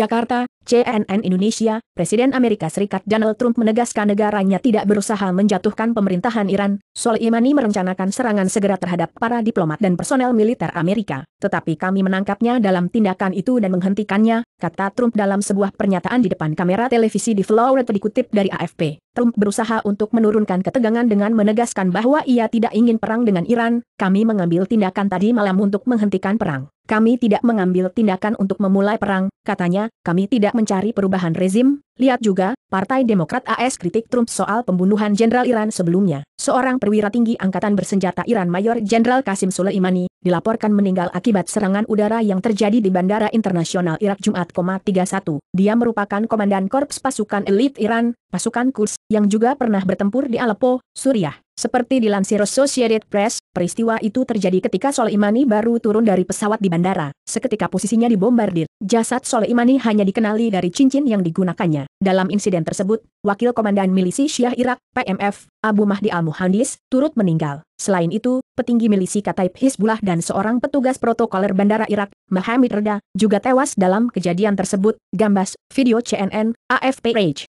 Jakarta, CNN Indonesia, Presiden Amerika Serikat Donald Trump menegaskan negaranya tidak berusaha menjatuhkan pemerintahan Iran. Soleimani merencanakan serangan segera terhadap para diplomat dan personel militer Amerika, tetapi kami menangkapnya dalam tindakan itu dan menghentikannya, kata Trump dalam sebuah pernyataan di depan kamera televisi di Florida dikutip dari AFP. Trump berusaha untuk menurunkan ketegangan dengan menegaskan bahwa ia tidak ingin perang dengan Iran, kami mengambil tindakan tadi malam untuk menghentikan perang kami tidak mengambil tindakan untuk memulai perang, katanya, kami tidak mencari perubahan rezim, Lihat juga, Partai Demokrat AS kritik Trump soal pembunuhan Jenderal Iran sebelumnya. Seorang perwira tinggi Angkatan Bersenjata Iran Mayor Jenderal Qasim Soleimani, dilaporkan meninggal akibat serangan udara yang terjadi di Bandara Internasional Irak Jumat, 31. Dia merupakan Komandan Korps Pasukan Elit Iran, Pasukan Kurs, yang juga pernah bertempur di Aleppo, Suriah. Seperti dilansir Associated Press, peristiwa itu terjadi ketika Soleimani baru turun dari pesawat di bandara. Seketika posisinya dibombardir, jasad Soleimani hanya dikenali dari cincin yang digunakannya dalam insiden tersebut, Wakil Komandan Milisi Syiah Irak, PMF, Abu Mahdi Al-Muhandis, turut meninggal. Selain itu, petinggi milisi Kataib Hizbullah dan seorang petugas protokoler Bandara Irak, Mohamed Reda, juga tewas dalam kejadian tersebut. Gambas, video CNN, AFP Rage.